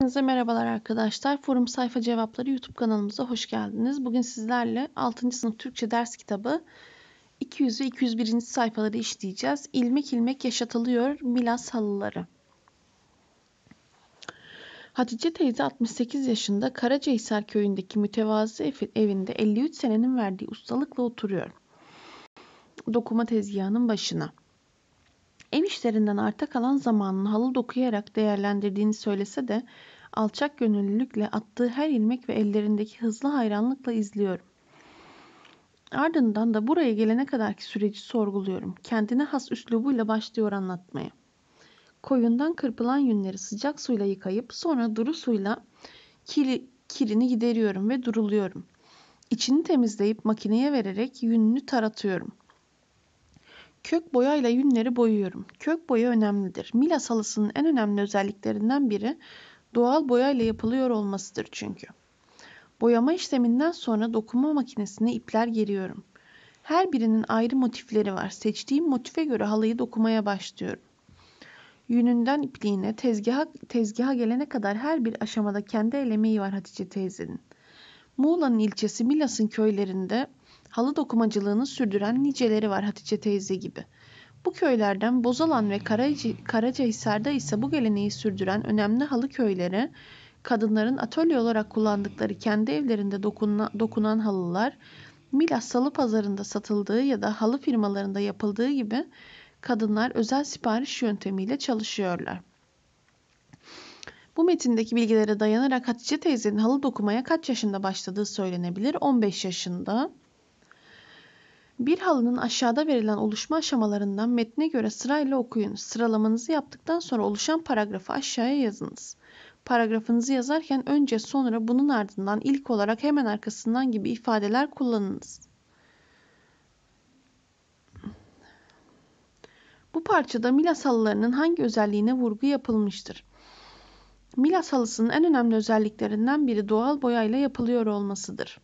Herkese merhabalar arkadaşlar. Forum Sayfa Cevapları YouTube kanalımıza hoş geldiniz. Bugün sizlerle 6. sınıf Türkçe ders kitabı 200 ve 201. sayfaları işleyeceğiz. İlmek ilmek yaşatılıyor Milas halıları. Hatice teyze 68 yaşında Karacahisar köyündeki mütevazı evinde 53 senenin verdiği ustalıkla oturuyor. Dokuma tezgahının başına ev işlerinden arta kalan zamanını halı dokuyarak değerlendirdiğini söylese de alçak gönüllülükle attığı her ilmek ve ellerindeki hızlı hayranlıkla izliyorum. Ardından da buraya gelene kadarki süreci sorguluyorum. Kendine has üslubuyla başlıyor anlatmaya. Koyundan kırpılan yünleri sıcak suyla yıkayıp sonra duru suyla kiri, kirini gideriyorum ve duruluyorum. İçini temizleyip makineye vererek yününü taratıyorum.'' Kök boyayla yünleri boyuyorum. Kök boya önemlidir. Milas halısının en önemli özelliklerinden biri doğal boyayla yapılıyor olmasıdır çünkü. Boyama işleminden sonra dokuma makinesine ipler geriyorum. Her birinin ayrı motifleri var. Seçtiğim motife göre halıyı dokumaya başlıyorum. Yününden ipliğine, tezgaha, tezgaha gelene kadar her bir aşamada kendi elemeği var Hatice teyzenin. Muğla'nın ilçesi Milas'ın köylerinde halı dokumacılığını sürdüren niceleri var Hatice teyze gibi. Bu köylerden Bozalan ve Karacahisar'da ise bu geleneği sürdüren önemli halı köyleri, kadınların atölye olarak kullandıkları kendi evlerinde dokuna, dokunan halılar, Milas Salı Pazarı'nda satıldığı ya da halı firmalarında yapıldığı gibi kadınlar özel sipariş yöntemiyle çalışıyorlar. Bu metindeki bilgilere dayanarak Hatice teyzenin halı dokumaya kaç yaşında başladığı söylenebilir? 15 yaşında. Bir halının aşağıda verilen oluşma aşamalarından metne göre sırayla okuyun. Sıralamanızı yaptıktan sonra oluşan paragrafı aşağıya yazınız. Paragrafınızı yazarken önce sonra bunun ardından ilk olarak hemen arkasından gibi ifadeler kullanınız. Bu parçada Milas halılarının hangi özelliğine vurgu yapılmıştır? Milas halısının en önemli özelliklerinden biri doğal boyayla yapılıyor olmasıdır.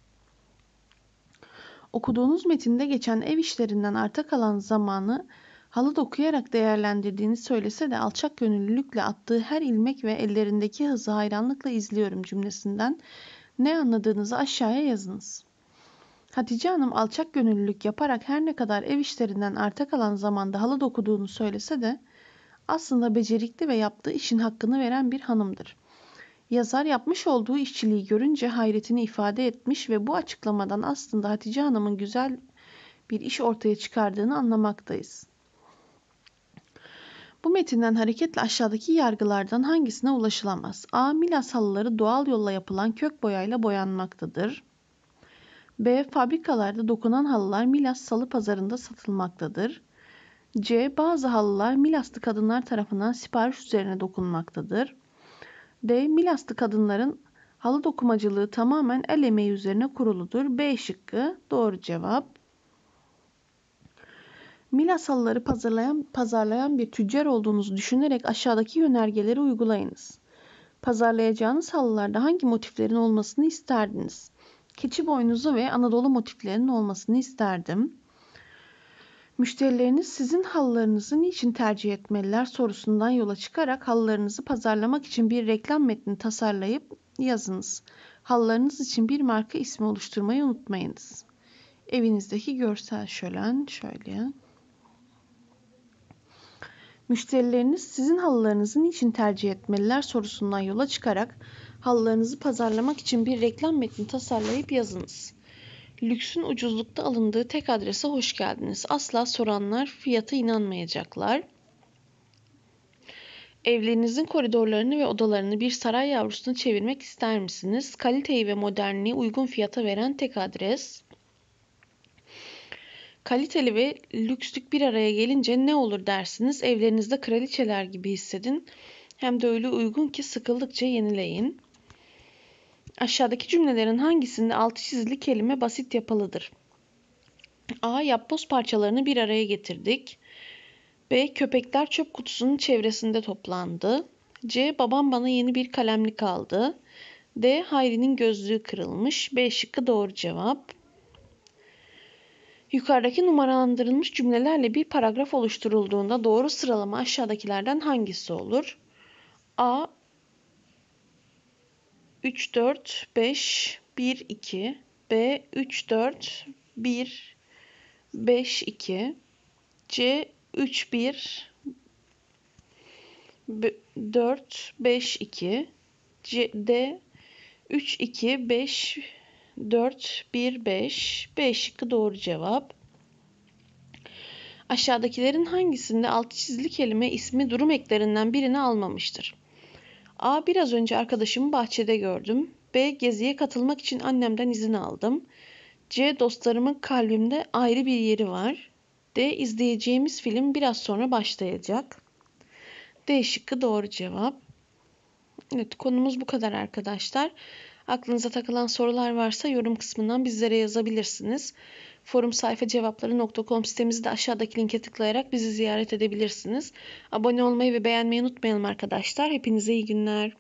Okuduğunuz metinde geçen ev işlerinden arta kalan zamanı halı dokuyarak değerlendirdiğini söylese de alçak gönüllülükle attığı her ilmek ve ellerindeki hızı hayranlıkla izliyorum cümlesinden ne anladığınızı aşağıya yazınız. Hatice Hanım alçak gönüllülük yaparak her ne kadar ev işlerinden arta kalan zamanda halı dokuduğunu söylese de aslında becerikli ve yaptığı işin hakkını veren bir hanımdır. Yazar yapmış olduğu işçiliği görünce hayretini ifade etmiş ve bu açıklamadan aslında Hatice Hanım'ın güzel bir iş ortaya çıkardığını anlamaktayız. Bu metinden hareketle aşağıdaki yargılardan hangisine ulaşılamaz? A. Milas halıları doğal yolla yapılan kök boyayla boyanmaktadır. B. Fabrikalarda dokunan halılar Milas salı pazarında satılmaktadır. C. Bazı halılar Milaslı kadınlar tarafından sipariş üzerine dokunmaktadır. D. Milaslı kadınların halı dokumacılığı tamamen el emeği üzerine kuruludur. B şıkkı doğru cevap. Milas halıları pazarlayan, pazarlayan bir tüccar olduğunuzu düşünerek aşağıdaki yönergeleri uygulayınız. Pazarlayacağınız halılarda hangi motiflerin olmasını isterdiniz? Keçi boynuzu ve Anadolu motiflerinin olmasını isterdim. Müşterileriniz sizin halılarınızı niçin tercih etmeliler sorusundan yola çıkarak halılarınızı pazarlamak için bir reklam metni tasarlayıp yazınız. Halılarınız için bir marka ismi oluşturmayı unutmayınız. Evinizdeki görsel şölen şöyle. Müşterileriniz sizin halılarınızı niçin tercih etmeliler sorusundan yola çıkarak halılarınızı pazarlamak için bir reklam metni tasarlayıp yazınız lüksün ucuzlukta alındığı tek adrese hoş geldiniz. Asla soranlar fiyata inanmayacaklar. Evlerinizin koridorlarını ve odalarını bir saray yavrusuna çevirmek ister misiniz? Kaliteyi ve modernliği uygun fiyata veren tek adres. Kaliteli ve lükslük bir araya gelince ne olur dersiniz? Evlerinizde kraliçeler gibi hissedin. Hem de öyle uygun ki sıkıldıkça yenileyin. Aşağıdaki cümlelerin hangisinde altı çizili kelime basit yapılıdır? A. Yapboz parçalarını bir araya getirdik. B. Köpekler çöp kutusunun çevresinde toplandı. C. Babam bana yeni bir kalemlik aldı. D. Hayri'nin gözlüğü kırılmış. B şıkkı doğru cevap. Yukarıdaki numaralandırılmış cümlelerle bir paragraf oluşturulduğunda doğru sıralama aşağıdakilerden hangisi olur? A. 3 4 5 1 2 B 3 4 1 5 2 C 3 1 4 5 2 C, D 3 2 5 4 1 5 5 şıkkı doğru cevap. Aşağıdakilerin hangisinde alt çizili kelime ismi durum eklerinden birini almamıştır? A. Biraz önce arkadaşımı bahçede gördüm. B. Geziye katılmak için annemden izin aldım. C. Dostlarımın kalbimde ayrı bir yeri var. D. İzleyeceğimiz film biraz sonra başlayacak. D şıkkı doğru cevap. Evet konumuz bu kadar arkadaşlar. Aklınıza takılan sorular varsa yorum kısmından bizlere yazabilirsiniz. Forum forumsayfacevapları.com sitemizi de aşağıdaki linke tıklayarak bizi ziyaret edebilirsiniz. Abone olmayı ve beğenmeyi unutmayalım arkadaşlar. Hepinize iyi günler.